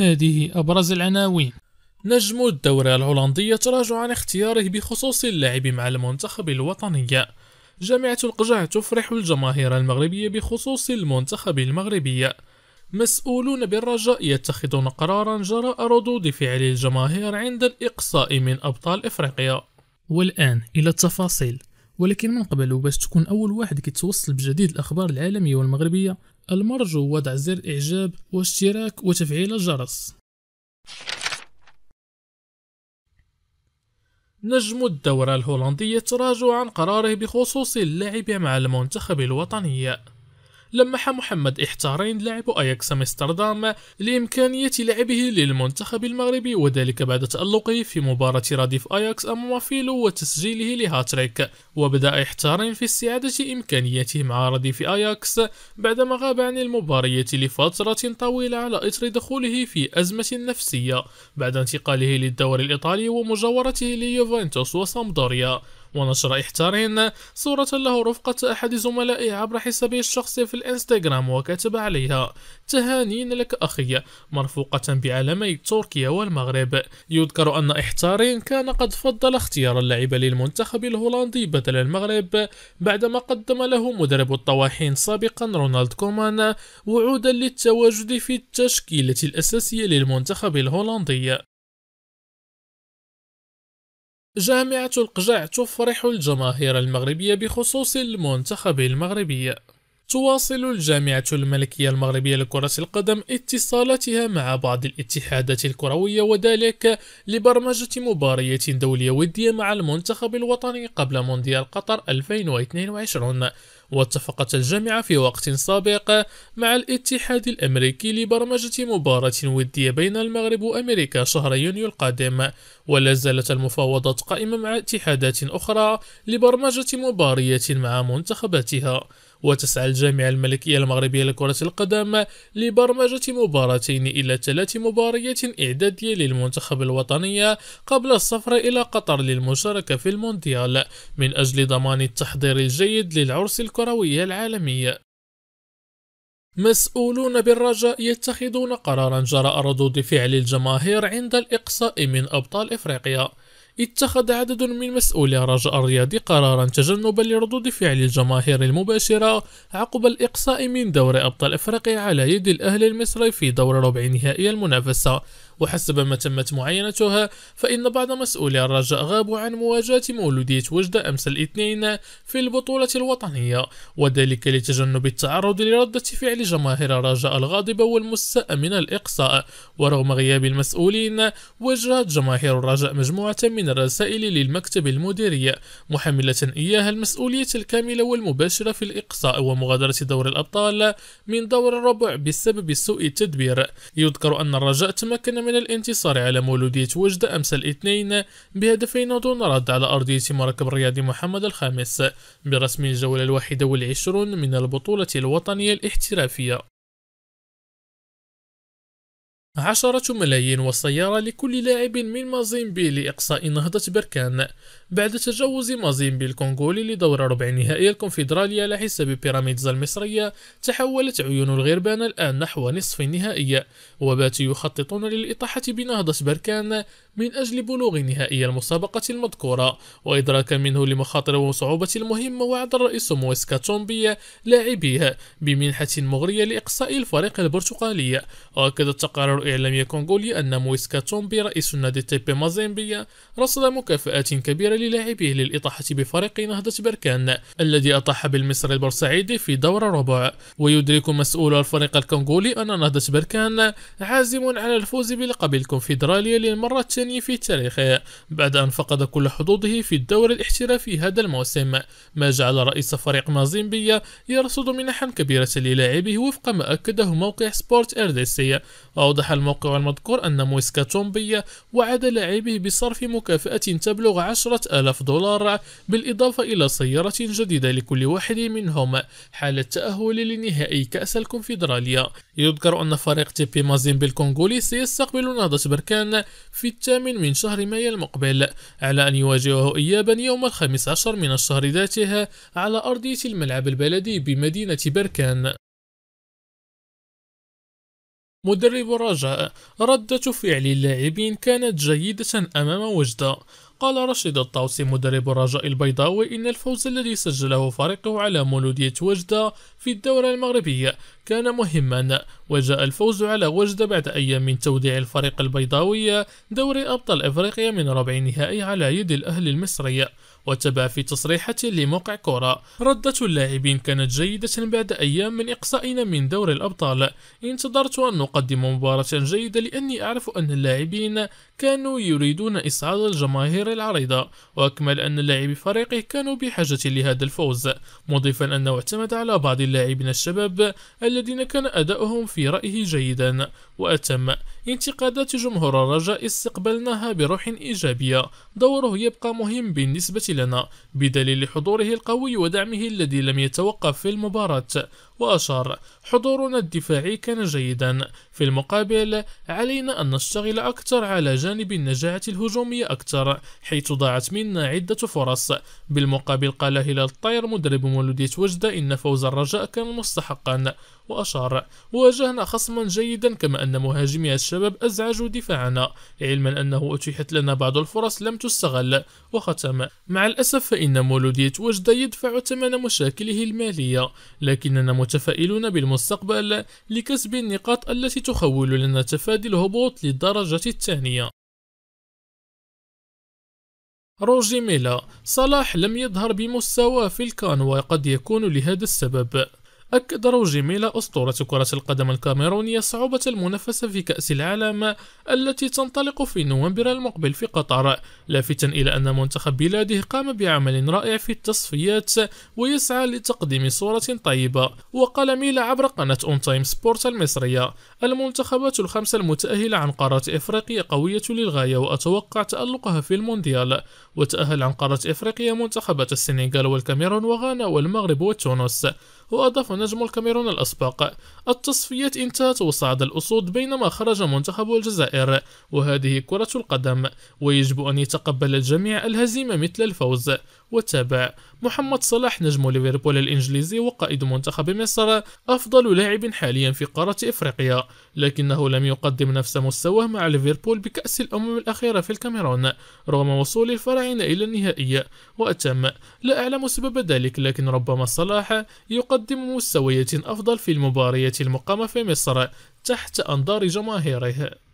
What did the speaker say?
هذه أبرز العناوين نجم الدورة الهولندية تراجع عن اختياره بخصوص اللعب مع المنتخب الوطني جامعة القجع تفرح الجماهير المغربية بخصوص المنتخب المغربي مسؤولون بالرجاء يتخذون قرارا جراء ردود فعل الجماهير عند الإقصاء من أبطال إفريقيا والآن إلى التفاصيل ولكن من قبل وباش تكون أول واحد كيتوصل بجديد الأخبار العالمية والمغربية المرجو وضع زر إعجاب واشتراك وتفعيل الجرس نجم الدورة الهولندية تراجع عن قراره بخصوص اللعب مع المنتخب الوطني لمح محمد إحتارين لاعب أياكس أمستردام لإمكانية لعبه للمنتخب المغربي وذلك بعد تألقه في مباراة رديف أياكس أمام فيلو وتسجيله لهاتريك وبدأ إحتارين في استعادة إمكانياته مع رديف أياكس بعدما غاب عن المباريات لفترة طويلة على إثر دخوله في أزمة نفسية بعد انتقاله للدوري الإيطالي ومجاورته ليوفنتوس وسامدوريا ونشر إحتارين صورة له رفقة أحد زملائه عبر حسابه الشخصي في الإنستغرام وكتب عليها تهانين لك أخي مرفوقة بعلمي تركيا والمغرب يذكر أن إحتارين كان قد فضل اختيار اللعب للمنتخب الهولندي بدل المغرب بعدما قدم له مدرب الطواحين سابقا رونالد كومان وعودا للتواجد في التشكيلة الأساسية للمنتخب الهولندي جامعة القجع تفرح الجماهير المغربية بخصوص المنتخب المغربي تواصل الجامعة الملكية المغربية لكرة القدم اتصالاتها مع بعض الاتحادات الكروية وذلك لبرمجة مبارية دولية ودية مع المنتخب الوطني قبل مونديال قطر 2022 واتفقت الجامعة في وقت سابق مع الاتحاد الأمريكي لبرمجة مباراة ودية بين المغرب وأمريكا شهر يونيو القادم ولا زالت المفاوضات قائمة مع اتحادات أخرى لبرمجة مباريات مع منتخباتها وتسعى الجامعة الملكية المغربية لكرة القدم لبرمجة مباراتين إلى ثلاث مباريات إعدادية للمنتخب الوطنية قبل السفر إلى قطر للمشاركة في المونديال من أجل ضمان التحضير الجيد للعرس الكروي العالمي مسؤولون بالرجاء يتخذون قرارا جراء ردود فعل الجماهير عند الإقصاء من أبطال إفريقيا اتخذ عدد من مسؤولي الرجاء الرياضي قرارا تجنبا لردود فعل الجماهير المباشرة عقب الإقصاء من دور أبطال أفريقيا على يد الأهلي المصري في دور ربع نهائي المنافسة وحسب ما تمت معينتها فإن بعض مسؤولي الرجاء غابوا عن مواجهة مولودية وجدة أمس الاثنين في البطولة الوطنية وذلك لتجنب التعرض لردة فعل جماهير الرجاء الغاضبة والمساء من الإقصاء ورغم غياب المسؤولين وجهت جماهير الرجاء مجموعة من الرسائل للمكتب المديري محملة إياها المسؤولية الكاملة والمباشرة في الإقصاء ومغادرة دور الأبطال من دور الربع بسبب سوء التدبير يذكر أن الرجاء تمكن من من الانتصار على مولودية وجدة أمس الاثنين بهدفين دون رد على أرضية مركب الرياضي محمد الخامس برسم الجولة الواحدة والعشرون من البطولة الوطنية الاحترافية عشرة ملايين وسيارة لكل لاعب من مازيمبي لإقصاء نهضة بركان بعد تجاوز مازيمبي الكونغولي لدور ربع نهائي الكونفدرالية على حساب بيراميدز المصرية تحولت عيون الغربان الآن نحو نصف النهائي وباتوا يخططون للإطاحة بنهضة بركان من أجل بلوغ نهائي المسابقة المذكورة وإدراكا منه لمخاطر وصعوبة المهمة وعد الرئيس مويسكا تومبيا لاعبيه بمنحة مغرية لإقصاء الفريق البرتقالي وأكد التقارير الإعلامية الكونغولي أن مويسكا تومبي رئيس نادي تيبي مازيمبيا رصد مكافآت كبيرة للاعبيه للإطاحة بفريق نهضة بركان الذي أطاح بالمصري البورسعيدي في دور الربع ويدرك مسؤول الفريق الكونغولي أن نهضة بركان عازم على الفوز بلقب الكونفدرالية للمرة الثانية الثاني في تاريخه بعد أن فقد كل حظوظه في الدوري الاحترافي هذا الموسم ما جعل رئيس فريق مازيمبيا يرصد منحا كبيرة للاعبه وفق ما أكده موقع سبورت إيرديسي وأوضح الموقع المذكور أن مويسكا تومبيا وعد لاعبه بصرف مكافأة تبلغ عشرة آلاف دولار بالإضافة إلى سيارة جديدة لكل واحد منهم حال التأهل لنهائي كأس الكونفدرالية يذكر أن فريق تيبي مازيمبي الكونغولي سيستقبل نهضة بركان في الثامن من شهر مايو المقبل على أن يواجهه إيابا يوم الخامس عشر من الشهر ذاته على أرضية الملعب البلدي بمدينة بركان مدرب الرجاء ردة فعل اللاعبين كانت جيدة أمام وجدة قال رشيد الطوسي مدرب الرجاء البيضاوي إن الفوز الذي سجله فريقه على مولودية وجدة في الدورة المغربية كان مهما وجاء الفوز على وجدة بعد أيام من توديع الفريق البيضاوي دوري أبطال إفريقيا من ربع نهائي على يد الأهلي المصري وتبع في تصريحة لموقع كورة ردة اللاعبين كانت جيدة بعد أيام من إقصائنا من دور الأبطال انتظرت أن نقدم مباراة جيدة لأني أعرف أن اللاعبين كانوا يريدون إسعاد الجماهير الكرة العريضة وأكمل أن لاعبي فريقه كانوا بحاجة لهذا الفوز مضيفا أنه اعتمد على بعض اللاعبين الشباب الذين كان أداؤهم في رأيه جيدا وأتم انتقادات جمهور الرجاء استقبلناها بروح إيجابية دوره يبقى مهم بالنسبة لنا بدليل حضوره القوي ودعمه الذي لم يتوقف في المباراة وأشار حضورنا الدفاعي كان جيدا في المقابل علينا أن نشتغل أكثر على جانب النجاعة الهجومية أكثر حيث ضاعت منا عدة فرص بالمقابل قال هلال الطير مدرب مولودية وجدة إن فوز الرجاء كان مستحقا وأشار واجهنا خصما جيدا كما أن مهاجمي الشباب بسبب أزعج دفاعنا علما أنه أتيحت لنا بعض الفرص لم تستغل وختم مع الأسف فإن مولودية وجدة يدفع ثمن مشاكله المالية لكننا متفائلون بالمستقبل لكسب النقاط التي تخول لنا تفادي الهبوط للدرجة الثانية روجي ميلا صلاح لم يظهر بمستوى في الكان وقد يكون لهذا السبب أكد روجي ميلا أسطورة كرة القدم الكاميرونية صعوبة المنافسة في كأس العالم التي تنطلق في نوفمبر المقبل في قطر لافتا إلى أن منتخب بلاده قام بعمل رائع في التصفيات ويسعى لتقديم صورة طيبة وقال ميلا عبر قناة أون تايم سبورت المصرية المنتخبات الخمسة المتأهلة عن قارة إفريقيا قوية للغاية وأتوقع تألقها في المونديال وتأهل عن قارة إفريقيا منتخبات السنغال والكاميرون وغانا والمغرب وتونس وأضاف نجم الكاميرون الأسبق التصفيات انتهت وصعد الأسود بينما خرج منتخب الجزائر وهذه كرة القدم ويجب أن يتقبل الجميع الهزيمة مثل الفوز وتابع محمد صلاح نجم ليفربول الإنجليزي وقائد منتخب مصر أفضل لاعب حاليا في قارة إفريقيا لكنه لم يقدم نفس مستواه مع ليفربول بكأس الأمم الأخيرة في الكاميرون رغم وصول الفراعنة إلى النهائي وأتم لا أعلم سبب ذلك لكن ربما صلاح يقدم مستويات أفضل في المباريات المقامة في مصر تحت أنظار جماهيره